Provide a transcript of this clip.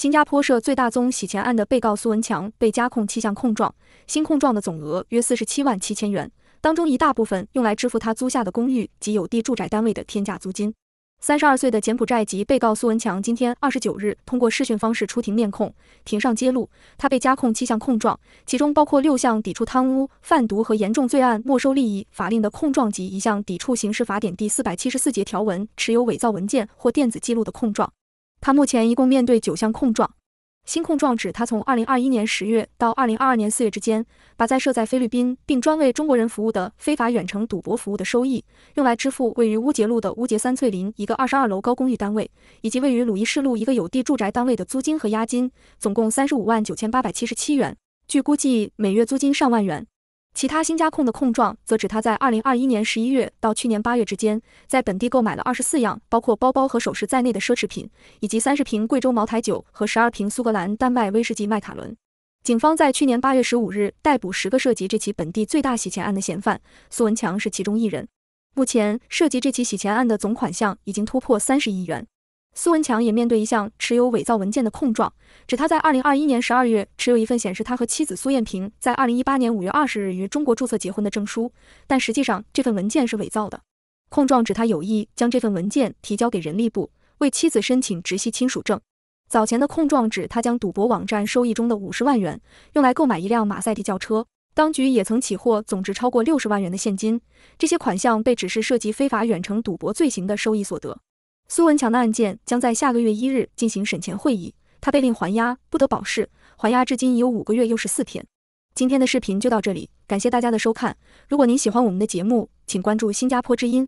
新加坡涉最大宗洗钱案的被告苏文强被加控七项控状，新控状的总额约四十七万七千元，当中一大部分用来支付他租下的公寓及有地住宅单位的天价租金。三十二岁的柬埔寨籍被告苏文强今天二十九日通过视讯方式出庭面控，庭上揭露他被加控七项控状，其中包括六项抵触贪污、贩毒和严重罪案没收利益法令的控状及一项抵触刑事法典第四百七十四节条文持有伪造文件或电子记录的控状。他目前一共面对九项控状，新控状指他从二零二一年十月到二零二二年四月之间，把在设在菲律宾并专为中国人服务的非法远程赌博服务的收益，用来支付位于乌杰路的乌杰三翠林一个二十二楼高公寓单位，以及位于鲁伊士路一个有地住宅单位的租金和押金，总共三十五万九千八百七十七元，据估计每月租金上万元。其他新加控的控状则指他在二零二一年十一月到去年八月之间，在本地购买了二十四样，包括包包和首饰在内的奢侈品，以及三十瓶贵州茅台酒和十二瓶苏格兰、丹麦威士忌麦卡伦。警方在去年八月十五日逮捕十个涉及这起本地最大洗钱案的嫌犯，苏文强是其中一人。目前涉及这起洗钱案的总款项已经突破三十亿元。苏文强也面对一项持有伪造文件的控状，指他在二零二一年十二月持有一份显示他和妻子苏艳萍在二零一八年五月二十日于中国注册结婚的证书，但实际上这份文件是伪造的。控状指他有意将这份文件提交给人力部，为妻子申请直系亲属证。早前的控状指他将赌博网站收益中的五十万元用来购买一辆马赛蒂轿车，当局也曾起获总值超过六十万元的现金，这些款项被指是涉及非法远程赌博罪行的收益所得。苏文强的案件将在下个月一日进行审前会议，他被令还押，不得保释，还押至今已有五个月又十四天。今天的视频就到这里，感谢大家的收看。如果您喜欢我们的节目，请关注《新加坡之音》。